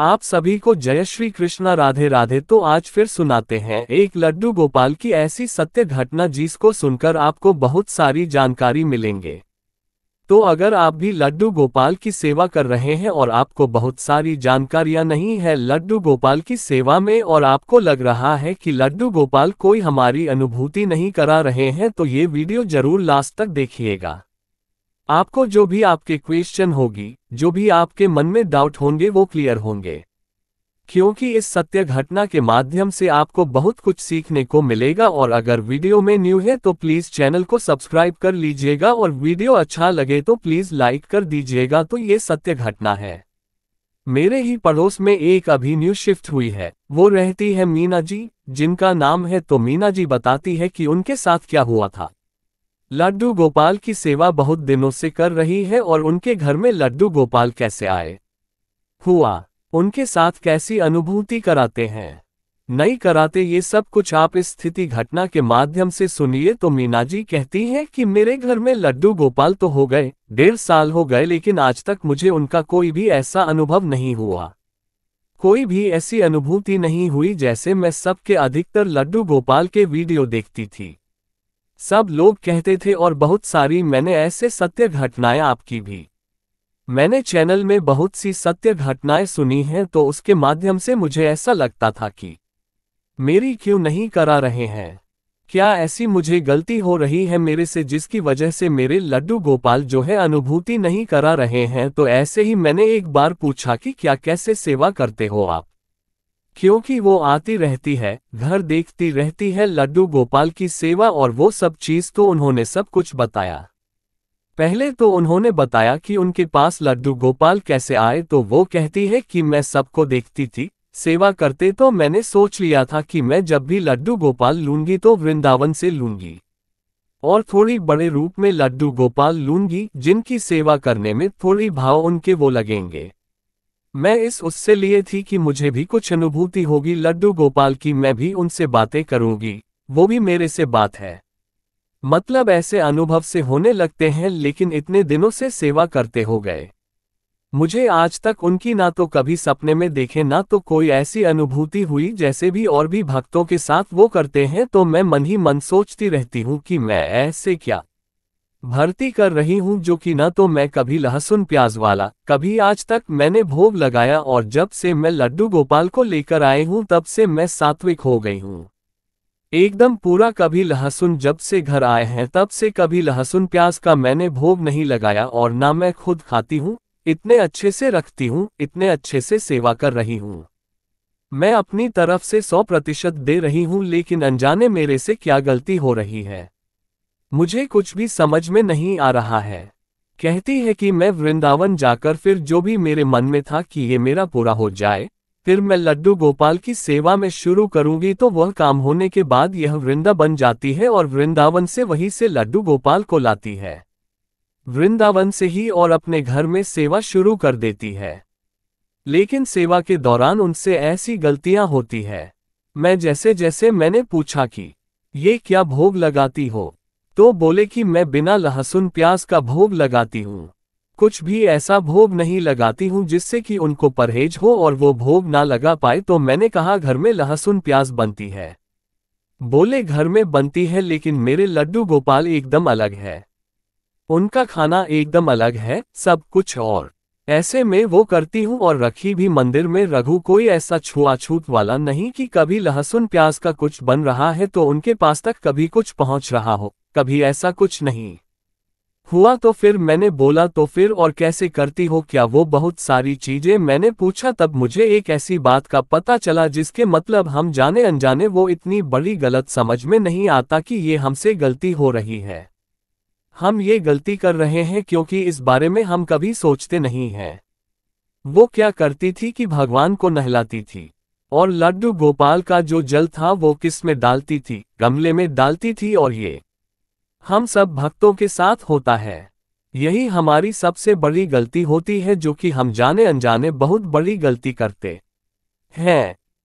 आप सभी को जय श्री कृष्णा राधे राधे तो आज फिर सुनाते हैं एक लड्डू गोपाल की ऐसी सत्य घटना जिसको सुनकर आपको बहुत सारी जानकारी मिलेंगे तो अगर आप भी लड्डू गोपाल की सेवा कर रहे हैं और आपको बहुत सारी जानकारियां नहीं है लड्डू गोपाल की सेवा में और आपको लग रहा है कि लड्डू गोपाल कोई हमारी अनुभूति नहीं करा रहे हैं तो ये वीडियो जरूर लास्ट तक देखिएगा आपको जो भी आपके क्वेश्चन होगी जो भी आपके मन में डाउट होंगे वो क्लियर होंगे क्योंकि इस सत्य घटना के माध्यम से आपको बहुत कुछ सीखने को मिलेगा और अगर वीडियो में न्यू है तो प्लीज़ चैनल को सब्सक्राइब कर लीजिएगा और वीडियो अच्छा लगे तो प्लीज़ लाइक कर दीजिएगा तो ये सत्य घटना है मेरे ही पड़ोस में एक अभी न्यू शिफ्ट हुई है वो रहती है मीना जी जिनका नाम है तो मीना जी बताती है कि उनके साथ क्या हुआ था लड्डू गोपाल की सेवा बहुत दिनों से कर रही है और उनके घर में लड्डू गोपाल कैसे आए हुआ उनके साथ कैसी अनुभूति कराते हैं नहीं कराते ये सब कुछ आप इस स्थिति घटना के माध्यम से सुनिए तो मीना जी कहती हैं कि मेरे घर में लड्डू गोपाल तो हो गए डेढ़ साल हो गए लेकिन आज तक मुझे उनका कोई भी ऐसा अनुभव नहीं हुआ कोई भी ऐसी अनुभूति नहीं हुई जैसे मैं सबके अधिकतर लड्डू गोपाल के वीडियो देखती थी सब लोग कहते थे और बहुत सारी मैंने ऐसे सत्य घटनाएं आपकी भी मैंने चैनल में बहुत सी सत्य घटनाएं सुनी हैं तो उसके माध्यम से मुझे ऐसा लगता था कि मेरी क्यों नहीं करा रहे हैं क्या ऐसी मुझे गलती हो रही है मेरे से जिसकी वजह से मेरे लड्डू गोपाल जो है अनुभूति नहीं करा रहे हैं तो ऐसे ही मैंने एक बार पूछा कि क्या कैसे सेवा करते हो आप क्योंकि वो आती रहती है घर देखती रहती है लड्डू गोपाल की सेवा और वो सब चीज तो उन्होंने सब कुछ बताया पहले तो उन्होंने बताया कि उनके पास लड्डू गोपाल कैसे आए तो वो कहती है कि मैं सबको देखती थी सेवा करते तो मैंने सोच लिया था कि मैं जब भी लड्डू गोपाल लूंगी तो वृंदावन से लूंगी और थोड़ी बड़े रूप में लड्डू गोपाल लूंगी जिनकी सेवा करने में थोड़ी भाव उनके वो लगेंगे मैं इस उससे लिए थी कि मुझे भी कुछ अनुभूति होगी लड्डू गोपाल की मैं भी उनसे बातें करूंगी वो भी मेरे से बात है मतलब ऐसे अनुभव से होने लगते हैं लेकिन इतने दिनों से सेवा करते हो गए मुझे आज तक उनकी ना तो कभी सपने में देखे ना तो कोई ऐसी अनुभूति हुई जैसे भी और भी भक्तों के साथ वो करते हैं तो मैं मन ही मन सोचती रहती हूँ कि मैं ऐसे क्या भर्ती कर रही हूँ जो कि न तो मैं कभी लहसुन प्याज वाला कभी आज तक मैंने भोग लगाया और जब से मैं लड्डू गोपाल को लेकर आए हूँ तब से मैं सात्विक हो गई हूँ एकदम पूरा कभी लहसुन जब से घर आए हैं तब से कभी लहसुन प्याज का मैंने भोग नहीं लगाया और ना मैं खुद खाती हूँ इतने अच्छे से रखती हूँ इतने अच्छे से सेवा कर रही हूँ मैं अपनी तरफ से सौ प्रतिशत दे रही हूँ लेकिन अनजाने मेरे से क्या गलती हो रही है मुझे कुछ भी समझ में नहीं आ रहा है कहती है कि मैं वृंदावन जाकर फिर जो भी मेरे मन में था कि ये मेरा पूरा हो जाए फिर मैं लड्डू गोपाल की सेवा में शुरू करूंगी तो वह काम होने के बाद यह वृंदा बन जाती है और वृंदावन से वहीं से लड्डू गोपाल को लाती है वृंदावन से ही और अपने घर में सेवा शुरू कर देती है लेकिन सेवा के दौरान उनसे ऐसी गलतियां होती है मैं जैसे जैसे मैंने पूछा कि ये क्या भोग लगाती हो तो बोले कि मैं बिना लहसुन प्याज का भोग लगाती हूँ कुछ भी ऐसा भोग नहीं लगाती हूँ जिससे कि उनको परहेज हो और वो भोग ना लगा पाए तो मैंने कहा घर में लहसुन प्याज बनती है बोले घर में बनती है लेकिन मेरे लड्डू गोपाल एकदम अलग है उनका खाना एकदम अलग है सब कुछ और ऐसे में वो करती हूँ और रखी भी मंदिर में रघु कोई ऐसा छुआछूत वाला नहीं कि कभी लहसुन प्याज का कुछ बन रहा है तो उनके पास तक कभी कुछ पहुँच रहा हो कभी ऐसा कुछ नहीं हुआ तो फिर मैंने बोला तो फिर और कैसे करती हो क्या वो बहुत सारी चीजें मैंने पूछा तब मुझे एक ऐसी बात का पता चला जिसके मतलब हम जाने अनजाने वो इतनी बड़ी गलत समझ में नहीं आता कि ये हमसे गलती हो रही है हम ये गलती कर रहे हैं क्योंकि इस बारे में हम कभी सोचते नहीं हैं वो क्या करती थी कि भगवान को नहलाती थी और लड्डू गोपाल का जो जल था वो किस में डालती थी गमले में डालती थी और ये हम सब भक्तों के साथ होता है यही हमारी सबसे बड़ी गलती होती है जो कि हम जाने अनजाने बहुत बड़ी गलती करते हैं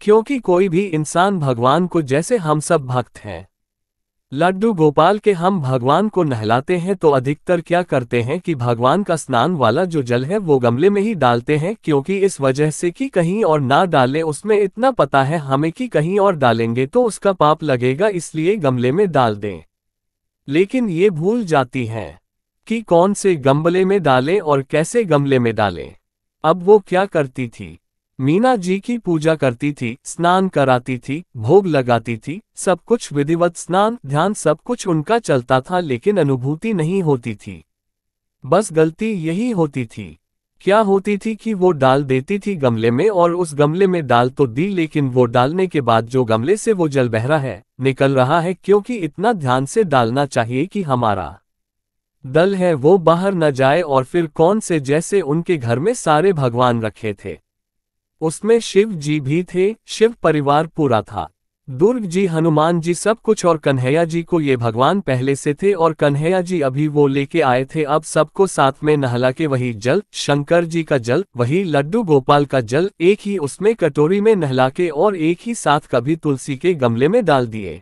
क्योंकि कोई भी इंसान भगवान को जैसे हम सब भक्त हैं लड्डू गोपाल के हम भगवान को नहलाते हैं तो अधिकतर क्या करते हैं कि भगवान का स्नान वाला जो जल है वो गमले में ही डालते हैं क्योंकि इस वजह से कि कहीं और ना डालें उसमें इतना पता है हमें कि कहीं और डालेंगे तो उसका पाप लगेगा इसलिए गमले में डाल दें लेकिन ये भूल जाती हैं कि कौन से गमले में डालें और कैसे गमले में डालें अब वो क्या करती थी मीना जी की पूजा करती थी स्नान कराती थी भोग लगाती थी सब कुछ विधिवत स्नान ध्यान सब कुछ उनका चलता था लेकिन अनुभूति नहीं होती थी बस गलती यही होती थी क्या होती थी कि वो डाल देती थी गमले में और उस गमले में डाल तो दी लेकिन वो डालने के बाद जो गमले से वो जल बहरा है निकल रहा है क्योंकि इतना ध्यान से डालना चाहिए कि हमारा दल है वो बाहर न जाए और फिर कौन से जैसे उनके घर में सारे भगवान रखे थे उसमें शिव जी भी थे शिव परिवार पूरा था दुर्ग जी हनुमान जी सब कुछ और कन्हैया जी को ये भगवान पहले से थे और कन्हैया जी अभी वो लेके आए थे अब सबको साथ में नहला के वही जल शंकर जी का जल वही लड्डू गोपाल का जल एक ही उसमें कटोरी में नहला के और एक ही साथ कभी तुलसी के गमले में डाल दिए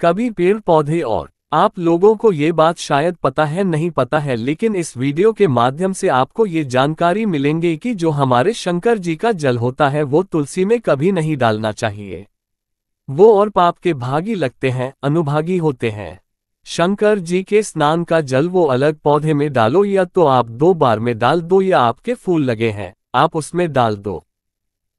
कभी पेड़ पौधे और आप लोगों को ये बात शायद पता है नहीं पता है लेकिन इस वीडियो के माध्यम से आपको ये जानकारी मिलेंगे कि जो हमारे शंकर जी का जल होता है वो तुलसी में कभी नहीं डालना चाहिए वो और पाप के भागी लगते हैं अनुभागी होते हैं शंकर जी के स्नान का जल वो अलग पौधे में डालो या तो आप दो बार में डाल दो या आपके फूल लगे हैं आप उसमें डाल दो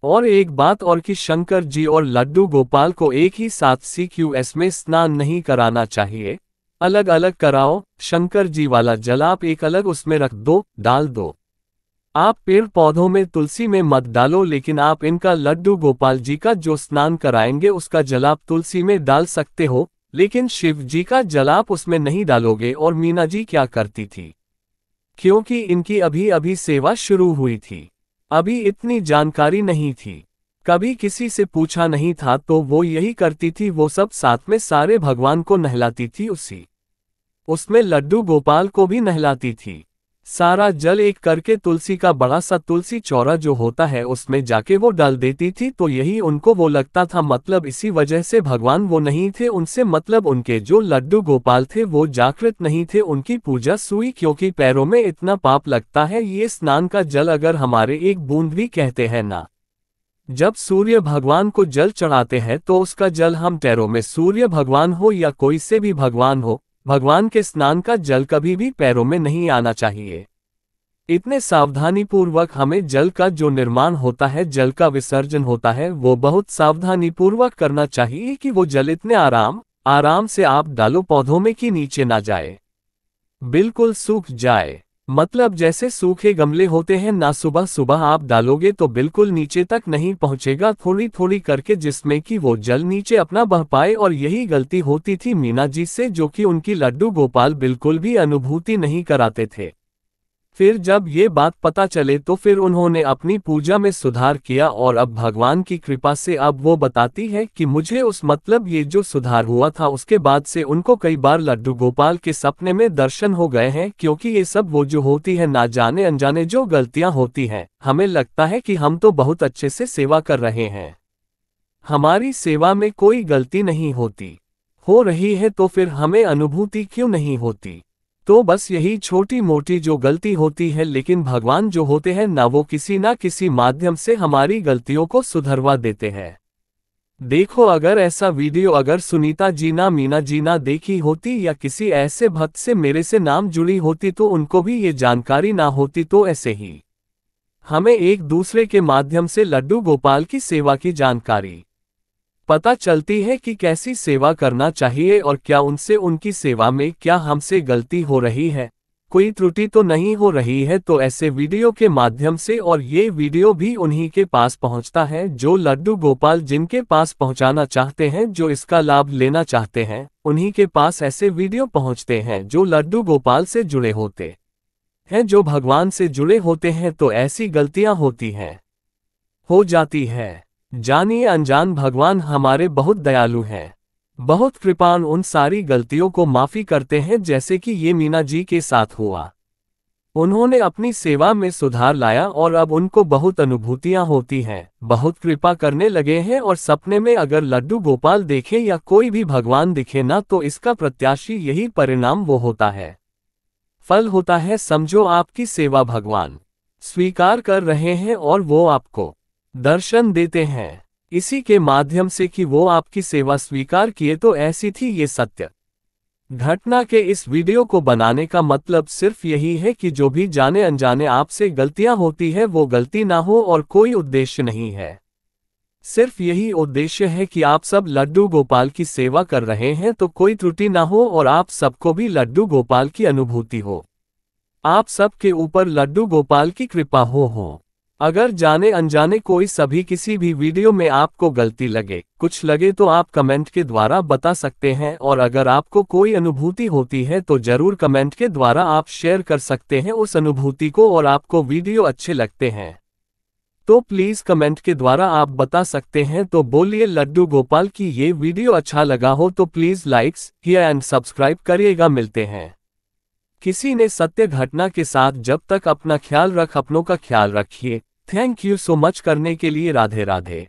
और एक बात और कि शंकर जी और लड्डू गोपाल को एक ही साथ सी में स्नान नहीं कराना चाहिए अलग अलग कराओ शंकर जी वाला जल आप एक अलग उसमें रख दो डाल दो आप पेड़ पौधों में तुलसी में मत डालो लेकिन आप इनका लड्डू गोपाल जी का जो स्नान कराएंगे उसका जलाप तुलसी में डाल सकते हो लेकिन शिव जी का जलाप उसमें नहीं डालोगे और मीना जी क्या करती थी क्योंकि इनकी अभी अभी सेवा शुरू हुई थी अभी इतनी जानकारी नहीं थी कभी किसी से पूछा नहीं था तो वो यही करती थी वो सब साथ में सारे भगवान को नहलाती थी उसी उसमें लड्डू गोपाल को भी नहलाती थी सारा जल एक करके तुलसी का बड़ा सा तुलसी चौरा जो होता है उसमें जाके वो डाल देती थी तो यही उनको वो लगता था मतलब इसी वजह से भगवान वो नहीं थे उनसे मतलब उनके जो लड्डू गोपाल थे वो जागृत नहीं थे उनकी पूजा सुई क्योंकि पैरों में इतना पाप लगता है ये स्नान का जल अगर हमारे एक बूंद भी कहते हैं ना जब सूर्य भगवान को जल चढ़ाते हैं तो उसका जल हम पैरों में सूर्य भगवान हो या कोई से भी भगवान हो भगवान के स्नान का जल कभी भी पैरों में नहीं आना चाहिए इतने सावधानीपूर्वक हमें जल का जो निर्माण होता है जल का विसर्जन होता है वो बहुत सावधानीपूर्वक करना चाहिए कि वो जल इतने आराम आराम से आप डालो पौधों में कि नीचे ना जाए बिल्कुल सूख जाए मतलब जैसे सूखे गमले होते हैं ना सुबह सुबह आप डालोगे तो बिल्कुल नीचे तक नहीं पहुंचेगा थोड़ी थोड़ी करके जिसमें कि वो जल नीचे अपना बह पाए और यही गलती होती थी मीना जी से जो कि उनकी लड्डू गोपाल बिल्कुल भी अनुभूति नहीं कराते थे फिर जब ये बात पता चले तो फिर उन्होंने अपनी पूजा में सुधार किया और अब भगवान की कृपा से अब वो बताती है कि मुझे उस मतलब ये जो सुधार हुआ था उसके बाद से उनको कई बार लड्डू गोपाल के सपने में दर्शन हो गए हैं क्योंकि ये सब वो जो होती है ना जाने अनजाने जो गलतियां होती हैं हमें लगता है कि हम तो बहुत अच्छे से सेवा कर रहे हैं हमारी सेवा में कोई गलती नहीं होती हो रही है तो फिर हमें अनुभूति क्यों नहीं होती तो बस यही छोटी मोटी जो गलती होती है लेकिन भगवान जो होते हैं ना वो किसी ना किसी माध्यम से हमारी गलतियों को सुधरवा देते हैं देखो अगर ऐसा वीडियो अगर सुनीता जी ना मीना जी ना देखी होती या किसी ऐसे भक्त से मेरे से नाम जुड़ी होती तो उनको भी ये जानकारी ना होती तो ऐसे ही हमें एक दूसरे के माध्यम से लड्डू गोपाल की सेवा की जानकारी पता चलती है कि कैसी सेवा करना चाहिए और क्या उनसे उनकी सेवा में क्या हमसे गलती हो रही है कोई त्रुटि तो नहीं हो रही है तो ऐसे वीडियो के माध्यम से और ये वीडियो भी उन्हीं के पास पहुंचता है जो लड्डू गोपाल जिनके पास पहुंचाना चाहते हैं जो इसका लाभ लेना चाहते हैं उन्हीं के पास ऐसे वीडियो पहुंचते हैं जो लड्डू गोपाल से जुड़े होते हैं जो भगवान से जुड़े होते हैं तो ऐसी गलतियां होती हैं हो जाती है जानिए अनजान भगवान हमारे बहुत दयालु हैं बहुत कृपान उन सारी गलतियों को माफ़ी करते हैं जैसे कि ये मीना जी के साथ हुआ उन्होंने अपनी सेवा में सुधार लाया और अब उनको बहुत अनुभूतियां होती हैं बहुत कृपा करने लगे हैं और सपने में अगर लड्डू गोपाल देखे या कोई भी भगवान दिखे ना तो इसका प्रत्याशी यही परिणाम वो होता है फल होता है समझो आपकी सेवा भगवान स्वीकार कर रहे हैं और वो आपको दर्शन देते हैं इसी के माध्यम से कि वो आपकी सेवा स्वीकार किए तो ऐसी थी ये सत्य घटना के इस वीडियो को बनाने का मतलब सिर्फ यही है कि जो भी जाने अनजाने आपसे गलतियां होती है वो गलती ना हो और कोई उद्देश्य नहीं है सिर्फ यही उद्देश्य है कि आप सब लड्डू गोपाल की सेवा कर रहे हैं तो कोई त्रुटि ना हो और आप सबको भी लड्डू गोपाल की अनुभूति हो आप सबके ऊपर लड्डू गोपाल की कृपा हो हो अगर जाने अनजाने कोई सभी किसी भी वीडियो में आपको गलती लगे कुछ लगे तो आप कमेंट के द्वारा बता सकते हैं और अगर आपको कोई अनुभूति होती है तो जरूर कमेंट के द्वारा आप शेयर कर सकते हैं उस अनुभूति को और आपको वीडियो अच्छे लगते हैं तो प्लीज कमेंट के द्वारा आप बता सकते हैं तो बोलिए लड्डू गोपाल की ये वीडियो अच्छा लगा हो तो please likes here and subscribe करिएगा मिलते हैं किसी ने सत्य घटना के साथ जब तक अपना ख्याल रख अपनों का ख्याल रखिए थैंक यू सो मच करने के लिए राधे राधे